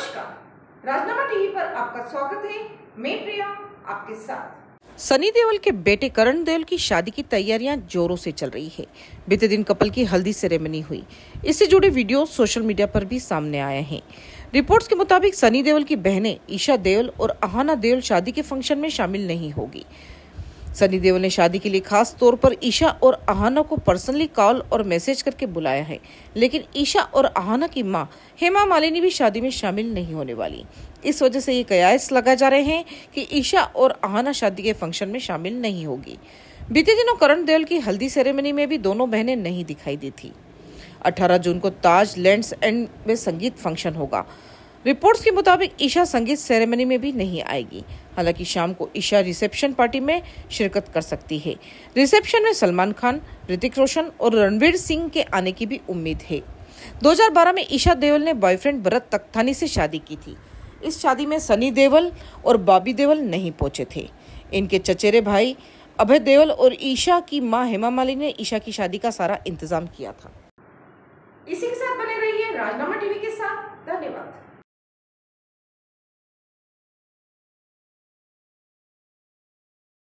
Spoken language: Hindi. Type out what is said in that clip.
नमस्कार राजनामा टीवी पर आपका स्वागत है मैं प्रिया आपके साथ सनी देओल के बेटे करण देओल की शादी की तैयारियां जोरों से चल रही है बीते दिन कपल की हल्दी सेरेमनी हुई इससे जुड़े वीडियो सोशल मीडिया पर भी सामने आए हैं रिपोर्ट्स के मुताबिक सनी देओल की बहनें ईशा देओल और अहाना देओल शादी के फंक्शन में शामिल नहीं होगी सनी देओल ने शादी के लिए खास तौर पर ईशा और आहाना को पर्सनली कॉल और मैसेज करके बुलाया है लेकिन ईशा और आहाना की मां हेमा मालिनी भी शादी में शामिल नहीं होने वाली इस वजह से ये कयास लगा जा रहे हैं कि ईशा और आहाना शादी के फंक्शन में शामिल नहीं होगी बीते दिनों करण देओल की हल्दी सेरेमनी में भी दोनों बहनें नहीं दिखाई दी थी 18 जून को ताज लैंड्स एंड में संगीत फंक्शन होगा रिपोर्ट्स के मुताबिक ईशा संगीत सेरेमनी में भी नहीं आएगी हालांकि शाम को ईशा रिसेप्शन पार्टी में शिरकत कर सकती है रिसेप्शन में सलमान खान ऋतिक रोशन और रणवीर सिंह के आने की भी उम्मीद है 2012 में ईशा देवल ने बॉयफ्रेंड भरत तख्तानी से शादी की थी इस शादी में सनी देवल और बाबी देवल नहीं पहुंचे थे इनके चचेरे भाई अभय देवल और ईशा की मां हेमा मालिनी ने ईशा की शादी का सारा इंतजाम किया था इसी के साथ बने रहिए राजनामा टीवी के साथ धन्यवाद